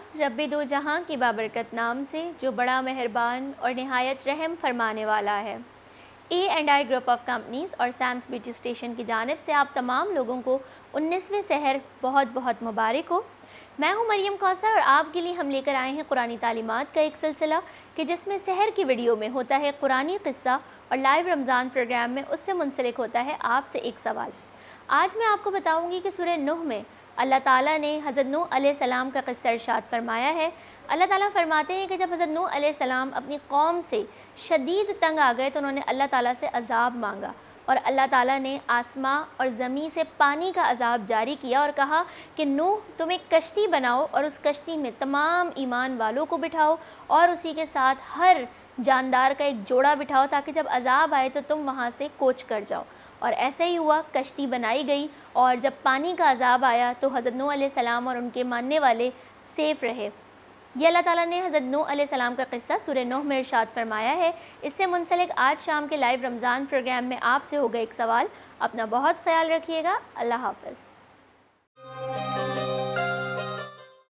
ख़ास रब दो जहाँ की बाबरकत नाम से जो बड़ा मेहरबान और नहायत रहम फरमाने वाला है A and I group of companies और सैम्स ब्यूटी स्टेशन की जानब से आप तमाम लोगों को उन्नीसवें शहर बहुत बहुत मुबारक हो मैं हूं मरियम कौसर और आपके लिए हम लेकर आए हैं कुरानी तालीमत का एक सिलसिला कि जिसमें शहर की वीडियो में होता है कुरानी क़स्सा और लाइव रमज़ान प्रोग्राम में उससे मुंसलिक होता है आपसे एक सवाल आज मैं आपको बताऊँगी कि सुरह नुह में अल्लाह ताला ने हज़रत नू सलाम का किस्सा इरशाद फरमाया है अल्लाह ताला फरमाते हैं कि जब हज़रत नू सलाम अपनी कौम से शदीद तंग आ गए तो उन्होंने अल्लाह ताला से अजाब मांगा और अल्लाह ताला ने आसमां और ज़मीन से पानी का अजाब जारी किया और कहा कि नूह तुम एक कश्ती बनाओ और उस कश्ती में तमाम ईमान वालों को बिठाओ और उसी के साथ हर जानदार का एक जोड़ा बिठाओ ताकि जब अजाब आए तो तुम वहाँ से कोच कर जाओ और ऐसा ही हुआ कश्ती बनाई गई और जब पानी का अजाब आया तो हज़रत नू सलाम और उनके मानने वाले सेफ़ रहे ये अल्लाह ताला ने हज़रत नू सलाम का किस्सा सुर नूह में इरशाद फरमाया है इससे मुंसलिक आज शाम के लाइव रमज़ान प्रोग्राम में आपसे होगा एक सवाल अपना बहुत ख्याल रखिएगा अल्लाह हाफ़